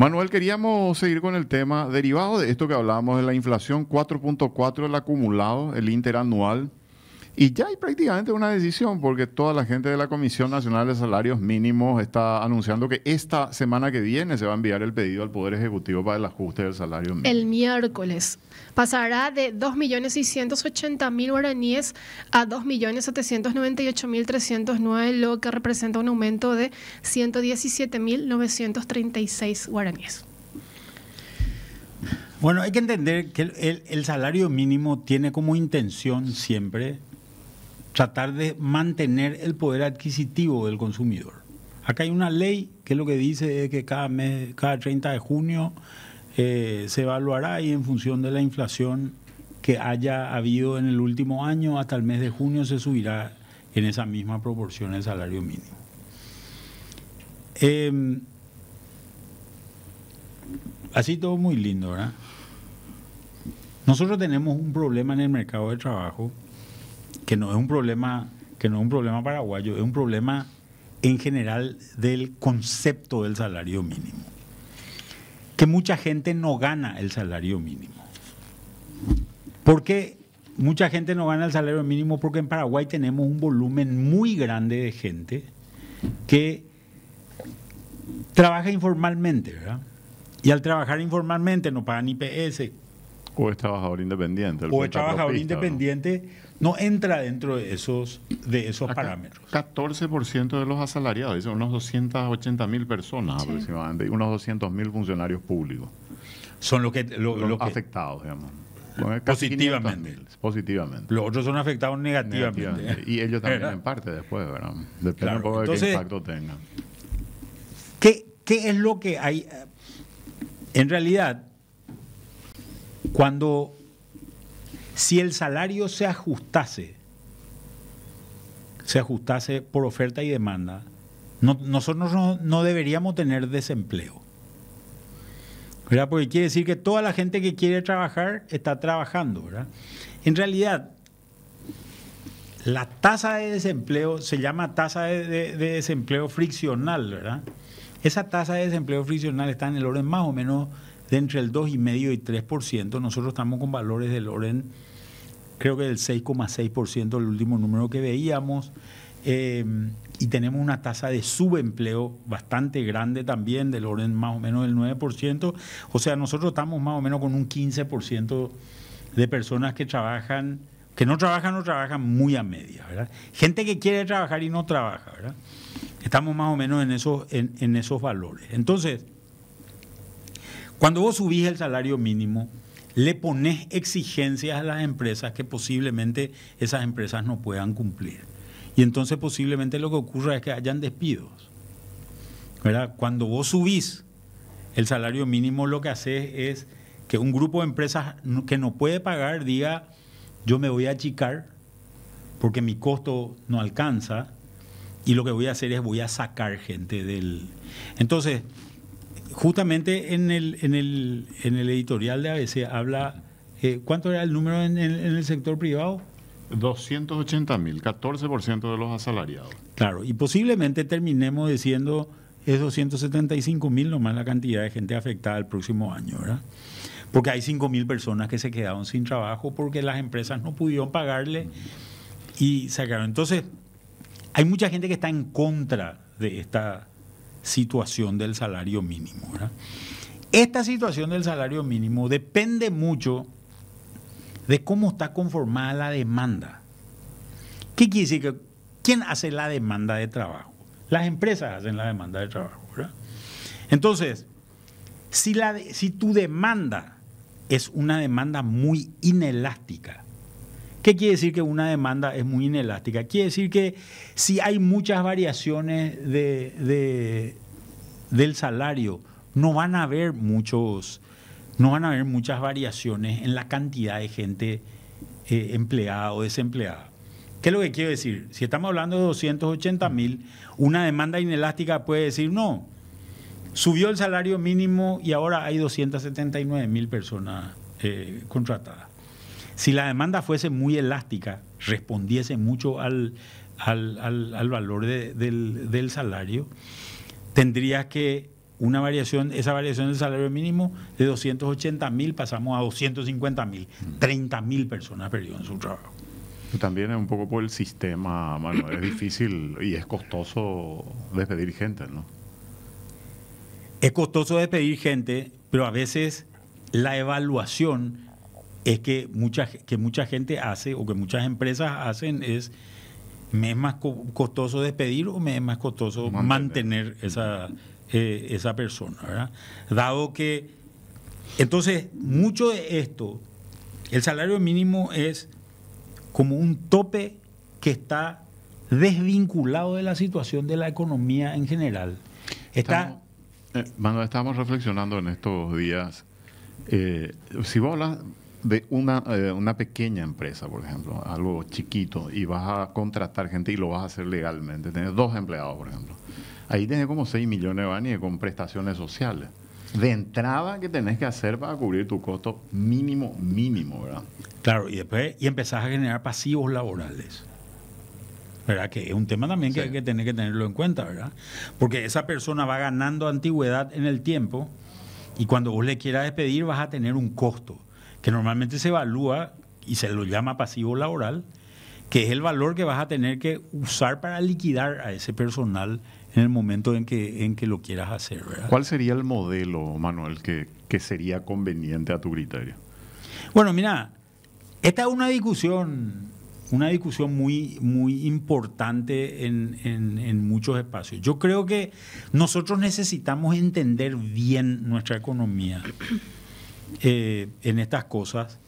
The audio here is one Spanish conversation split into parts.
Manuel, queríamos seguir con el tema derivado de esto que hablábamos de la inflación 4.4, el acumulado, el interanual. Y ya hay prácticamente una decisión porque toda la gente de la Comisión Nacional de Salarios Mínimos está anunciando que esta semana que viene se va a enviar el pedido al Poder Ejecutivo para el ajuste del salario mínimo. El miércoles pasará de 2.680.000 guaraníes a 2.798.309, lo que representa un aumento de 117.936 guaraníes. Bueno, hay que entender que el, salario mínimo tiene como intención siempre tratar de mantener el poder adquisitivo del consumidor. Acá hay una ley que lo que dice es que cada, mes, cada 30 de junio eh, se evaluará y en función de la inflación que haya habido en el último año hasta el mes de junio se subirá en esa misma proporción el salario mínimo. Em, así todo muy lindo, ¿verdad? Nosotros tenemos un problema en el mercado de trabajo que no es un problema, que no un problema paraguayo, es un problema en general del concepto del salario mínimo. Que mucha gente no gana el salario mínimo. ¿Por qué mucha gente no gana el salario mínimo? Porque en Paraguay tenemos un volumen muy grande de gente que trabaja informalmente, ¿verdad? Y al trabajar informalmente no pagan IPS, o es trabajador independiente. o es trabajador independiente, ¿no? entra dentro de esos, de esos parámetros. 14% de los asalariados, son unos 280 mil personas aproximadamente, y unos 200 mil funcionarios públicos. Son los que, los afectados, digamos. Positivamente. positivamente. Los otros son afectados negativamente. Y ellos también en parte después, ¿verdad? Depende un poco de qué impacto tengan. ¿qué, ¿Qué es lo que hay? En realidad, cuando, si el salario se ajustase, se ajustase por oferta y demanda, nosotros no, deberíamos tener desempleo. ¿Verdad? Porque quiere decir que toda la gente que quiere trabajar está trabajando, ¿verdad? En realidad, la tasa de desempleo se llama tasa de, de desempleo friccional, ¿verdad? Esa tasa de desempleo friccional está en el orden más o menos de entre el 2,5 y 3%. Nosotros estamos con valores del orden, creo que del 6,6%, el último número que veíamos. Eh, y tenemos una tasa de subempleo bastante grande también, del orden más o menos del 9%. O sea, nosotros estamos más o menos con un 15% de personas que trabajan, que no trabajan o trabajan muy a media, ¿verdad? Gente que quiere trabajar y no trabaja, ¿verdad? Estamos más o menos en esos, en esos valores. Entonces, cuando vos subís el salario mínimo, le pones exigencias a las empresas que posiblemente esas empresas no puedan cumplir. Y entonces posiblemente lo que ocurra es que hayan despidos. ¿Verdad? Cuando vos subís el salario mínimo, lo que haces es que un grupo de empresas que no puede pagar diga, yo me voy a achicar porque mi costo no alcanza y lo que voy a hacer es voy a sacar gente del... Entonces, justamente en el, en, el, en el editorial de ABC habla, eh, ¿cuánto era el número en, en el sector privado? 280 mil, 14% de los asalariados. Claro, y posiblemente terminemos diciendo es 275 mil nomás la cantidad de gente afectada el próximo año, ¿verdad? Porque hay 5 mil personas que se quedaron sin trabajo porque las empresas no pudieron pagarle y sacaron. Entonces, hay mucha gente que está en contra de esta situación del salario mínimo. Esta situación del salario mínimo depende mucho de cómo está conformada la demanda. ¿Qué quiere decir? ¿Quién hace la demanda de trabajo? Las empresas hacen la demanda de trabajo. Entonces, si, la si tu demanda es una demanda muy inelástica, ¿Qué quiere decir que una demanda es muy inelástica? Quiere decir que si hay muchas variaciones de, del salario, no van a haber muchos, no van a haber muchas variaciones en la cantidad de gente eh, empleada o desempleada. ¿Qué es lo que quiero decir? Si estamos hablando de 280 mil, una demanda inelástica puede decir, no, subió el salario mínimo y ahora hay 279 mil personas eh, contratadas. Si la demanda fuese muy elástica, respondiese mucho al, al, valor del, salario, tendrías que una variación, esa variación del salario mínimo de 280 mil pasamos a 250 mil, 30 mm. mil personas perdieron su trabajo. También es un poco por el sistema, Manuel. Es difícil y es costoso despedir gente, ¿no? Es costoso despedir gente, pero a veces la evaluación es que mucha, que mucha gente hace o que muchas empresas hacen es me es más costoso despedir o me es más costoso mantener, esa, eh, esa persona, Dado que, entonces, mucho de esto, el salario mínimo es como un tope que está desvinculado de la situación de la economía en general. Está... Estamos, eh, estamos reflexionando en estos días. Eh, si vos hablas de una, eh, una pequeña empresa, por ejemplo, algo chiquito, y vas a contratar gente y lo vas a hacer legalmente, tienes dos empleados, por ejemplo, ahí tienes como 6 millones de años con prestaciones sociales. De entrada que tenés que hacer para cubrir tu costo mínimo, mínimo, ¿verdad? Claro, y después y empezás a generar pasivos laborales. ¿verdad? Que es un tema también que hay que tener que tenerlo en cuenta, ¿verdad? Porque esa persona va ganando antigüedad en el tiempo y cuando vos le quieras despedir vas a tener un costo que normalmente se evalúa y se lo llama pasivo laboral, que es el valor que vas a tener que usar para liquidar a ese personal en el momento en que, en que lo quieras hacer. ¿Cuál sería el modelo, Manuel, que, sería conveniente a tu criterio? Bueno, mira, esta es una discusión, una discusión muy, muy importante en, muchos espacios. Yo creo que nosotros necesitamos entender bien nuestra economía eh, en estas cosas.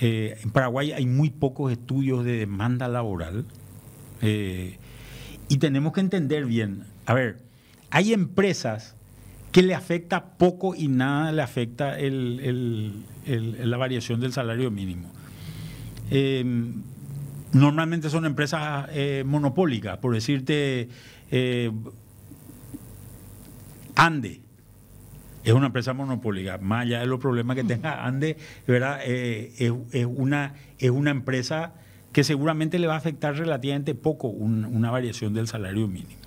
Eh, en Paraguay hay muy pocos estudios de demanda laboral eh, y tenemos que entender bien, a ver, hay empresas que le afecta poco y nada le afecta la variación del salario mínimo. Em, normalmente son empresas monopólicas, por decirte, Ande, es una empresa monopólica, más allá de los problemas que mm. tenga Ande, ¿verdad? Eh, es, una, es una empresa que seguramente le va a afectar relativamente poco una variación del salario mínimo.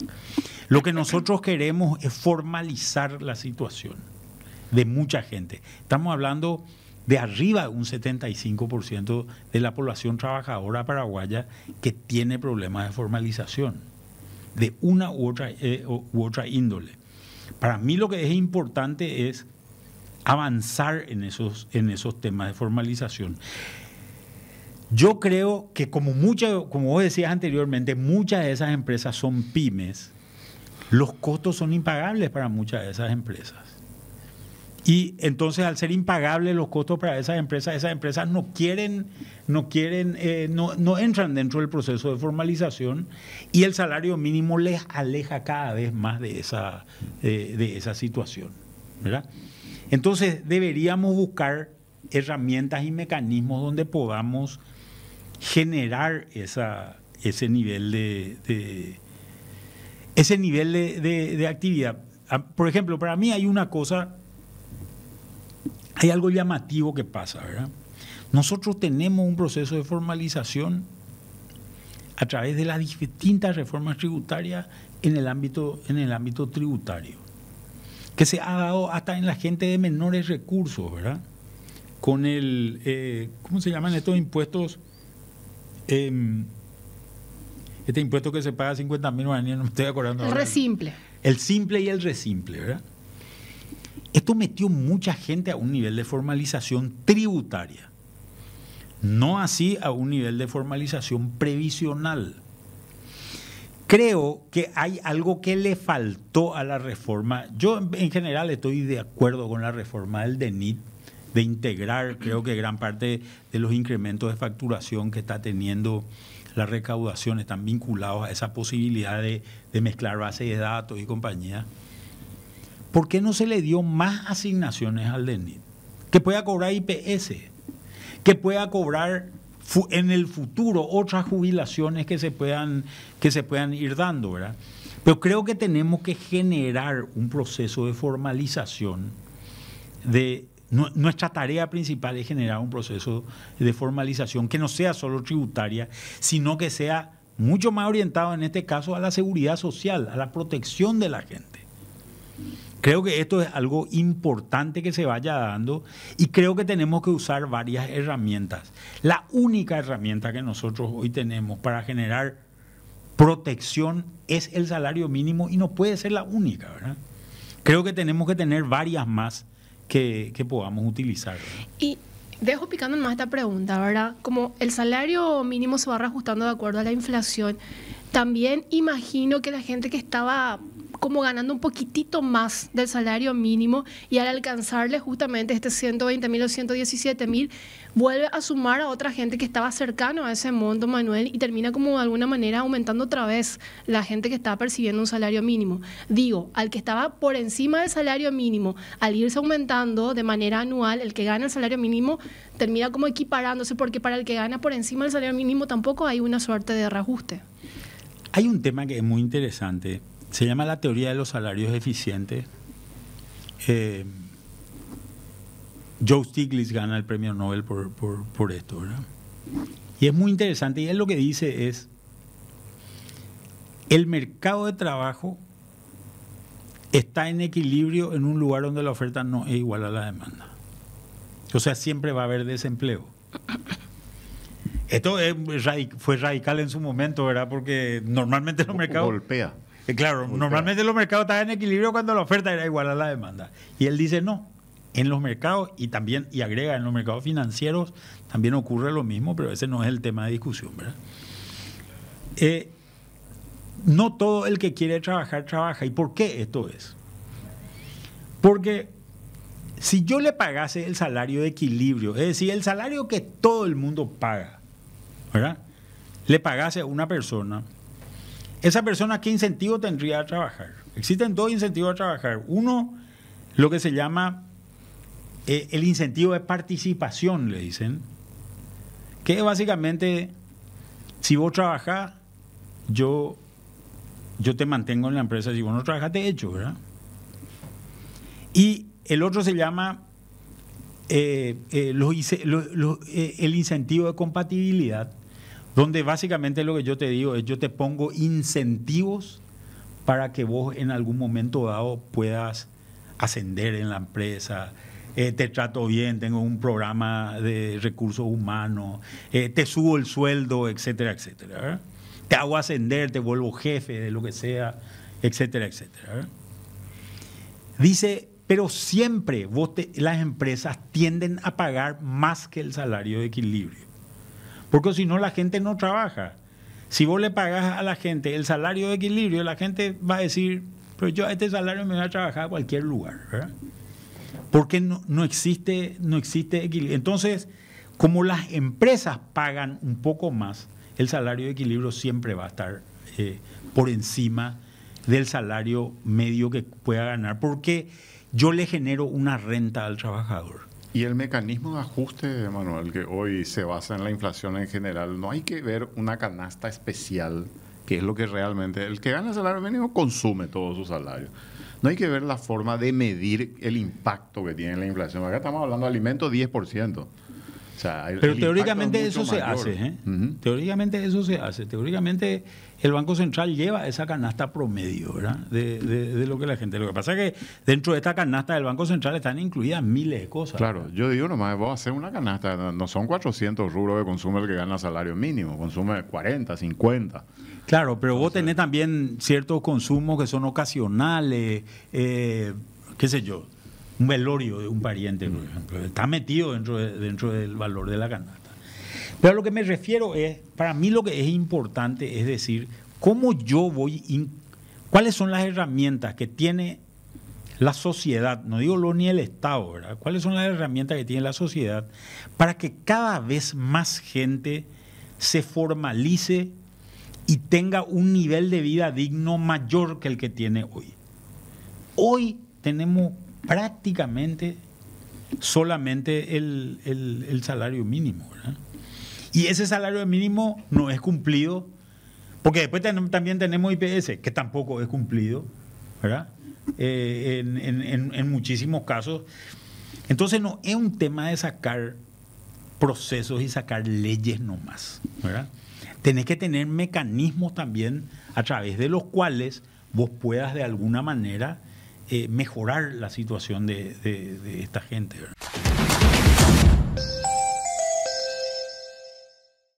Lo que nosotros queremos es formalizar la situación de mucha gente. Estamos hablando de arriba de un 75% de la población trabajadora paraguaya que tiene problemas de formalización, de una u otra, eh, u otra índole. Para mí lo que es importante es avanzar en esos, temas de formalización. Yo creo que como como vos decías anteriormente, muchas de esas empresas son pymes, los costos son impagables para muchas de esas empresas. Y entonces al ser impagables los costos para esas empresas, esas empresas no quieren, no quieren, eh, no, entran dentro del proceso de formalización y el salario mínimo les aleja cada vez más de esa, de esa situación. Entonces deberíamos buscar herramientas y mecanismos donde podamos generar esa, ese nivel de, ese nivel de, actividad. Ah, por ejemplo, para mí hay una cosa hay algo llamativo que pasa, ¿verdad? Nosotros tenemos un proceso de formalización a través de las distintas reformas tributarias en el ámbito, en el ámbito tributario, que se ha dado hasta en la gente de menores recursos, ¿verdad? Con el, eh, ¿cómo se llaman estos impuestos? Em, este impuesto que se paga 50 mil no me estoy acordando. El resimple. El simple y el resimple, ¿verdad? Esto metió mucha gente a un nivel de formalización tributaria, no así a un nivel de formalización previsional. Creo que hay algo que le faltó a la reforma. Yo en general estoy de acuerdo con la reforma del DENIT, de integrar creo que gran parte de los incrementos de facturación que está teniendo la recaudación están vinculados a esa posibilidad de, mezclar bases de datos y compañías. ¿por qué no se le dio más asignaciones al DENIT? Que pueda cobrar IPS, que pueda cobrar en el futuro otras jubilaciones que se puedan, que se puedan ir dando, ¿verdad? Pero creo que tenemos que generar un proceso de formalización de nuestra tarea principal es generar un proceso de formalización que no sea solo tributaria, sino que sea mucho más orientado en este caso a la seguridad social, a la protección de la gente. Creo que esto es algo importante que se vaya dando y creo que tenemos que usar varias herramientas. La única herramienta que nosotros hoy tenemos para generar protección es el salario mínimo y no puede ser la única, ¿verdad? Creo que tenemos que tener varias más que, podamos utilizar. Y dejo picando más esta pregunta, ¿verdad? Como el salario mínimo se va reajustando de acuerdo a la inflación, también imagino que la gente que estaba como ganando un poquitito más del salario mínimo y al alcanzarle justamente este 120 mil o 117 mil, vuelve a sumar a otra gente que estaba cercano a ese monto, Manuel, y termina como de alguna manera aumentando otra vez la gente que estaba percibiendo un salario mínimo. Digo, al que estaba por encima del salario mínimo, al irse aumentando de manera anual, el que gana el salario mínimo termina como equiparándose, porque para el que gana por encima del salario mínimo tampoco hay una suerte de reajuste. Hay un tema que es muy interesante se llama la teoría de los salarios eficientes. Eh, Joe Stiglitz gana el premio Nobel por, por, esto, ¿verdad? Y es muy interesante, y él lo que dice es, el mercado de trabajo está en equilibrio en un lugar donde la oferta no es igual a la demanda. O sea, siempre va a haber desempleo. Esto fue radical en su momento, ¿verdad? Porque normalmente los mercados... Golpea. Eh, claro, normalmente los mercados están en equilibrio cuando la oferta era igual a la demanda. Y él dice no. En los mercados y también, y agrega, en los mercados financieros también ocurre lo mismo, pero ese no es el tema de discusión, ¿verdad? Eh, no todo el que quiere trabajar trabaja. ¿Y por qué esto es? Porque si yo le pagase el salario de equilibrio, es decir, el salario que todo el mundo paga, ¿verdad? Le pagase a una persona esa persona qué incentivo tendría a trabajar. Existen dos incentivos a trabajar. Uno, lo que se llama eh, el incentivo de participación, le dicen, que básicamente, si vos trabajás, yo, yo te mantengo en la empresa, si vos no trabajas, te echo, ¿verdad? Y el otro se llama eh, eh, el incentivo de compatibilidad, donde básicamente lo que yo te digo es yo te pongo incentivos para que vos en algún momento dado puedas ascender en la empresa, eh, te trato bien, tengo un programa de recursos humanos, eh, te subo el sueldo, etcétera, etcétera. ¿eh? Te hago ascender, te vuelvo jefe de lo que sea, etcétera, etcétera. Dice, pero siempre vos las empresas tienden a pagar más que el salario de equilibrio. Porque si no, la gente no trabaja. Si vos le pagás a la gente el salario de equilibrio, la gente va a decir, pero yo este salario me voy a trabajar a cualquier lugar. ¿verdad? Porque no, no, existe, no existe equilibrio. Entonces, como las empresas pagan un poco más, el salario de equilibrio siempre va a estar eh, por encima del salario medio que pueda ganar, porque yo le genero una renta al trabajador. Y el mecanismo de ajuste, Manuel, que hoy se basa en la inflación en general, no hay que ver una canasta especial, que es lo que realmente el que gana el salario mínimo consume todo su salario. No hay que ver la forma de medir el impacto que tiene la inflación. Acá estamos hablando de alimentos 10%. Pero teóricamente eso se hace, ¿eh? teóricamente eso se hace, teóricamente el Banco Central lleva esa canasta promedio De, lo que la gente. Lo que pasa es que dentro de esta canasta del Banco Central están incluidas miles de cosas. Claro, yo digo nomás, vos hacer una canasta, no son 400 rubros de consumo el que gana salario mínimo, consume 40, 50. Claro, pero vos tenés también ciertos consumos que son ocasionales, eh, qué sé yo, un velorio de un pariente, por ejemplo. Está metido dentro, dentro del valor de la canasta. Pero a lo que me refiero es, para mí lo que es importante es decir, cómo yo voy, cuáles son las herramientas que tiene la sociedad, no digo lo ni el Estado, ¿verdad? ¿Cuáles son las herramientas que tiene la sociedad para que cada vez más gente se formalice y tenga un nivel de vida digno mayor que el que tiene hoy? Hoy tenemos prácticamente solamente el, salario mínimo. Y ese salario mínimo no es cumplido, porque después también tenemos IPS, que tampoco es cumplido, ¿verdad? Eh, en, en, en muchísimos casos. Entonces no es un tema de sacar procesos y sacar leyes nomás, más Tenés que tener mecanismos también a través de los cuales vos puedas de alguna manera eh, mejorar la situación de, de esta gente.